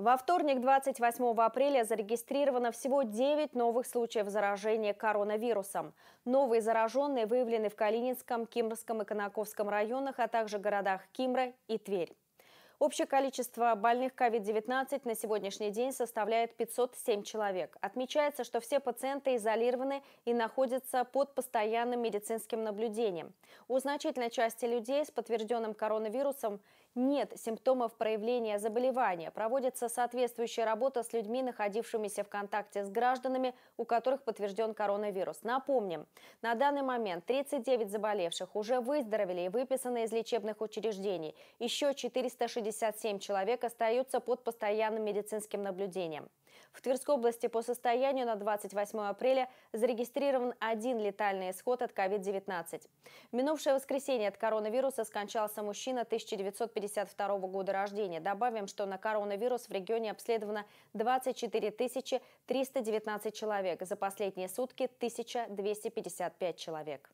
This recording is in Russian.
Во вторник, 28 апреля, зарегистрировано всего 9 новых случаев заражения коронавирусом. Новые зараженные выявлены в Калининском, Кимрском и Конаковском районах, а также городах Кимра и Тверь. Общее количество больных COVID-19 на сегодняшний день составляет 507 человек. Отмечается, что все пациенты изолированы и находятся под постоянным медицинским наблюдением. У значительной части людей с подтвержденным коронавирусом нет симптомов проявления заболевания. Проводится соответствующая работа с людьми, находившимися в контакте с гражданами, у которых подтвержден коронавирус. Напомним, на данный момент 39 заболевших уже выздоровели и выписаны из лечебных учреждений. Еще 467 человек остаются под постоянным медицинским наблюдением. В Тверской области по состоянию на 28 апреля зарегистрирован один летальный исход от COVID-19. минувшее воскресенье от коронавируса скончался мужчина 1952 года рождения. Добавим, что на коронавирус в регионе обследовано 24 319 человек. За последние сутки 1255 человек.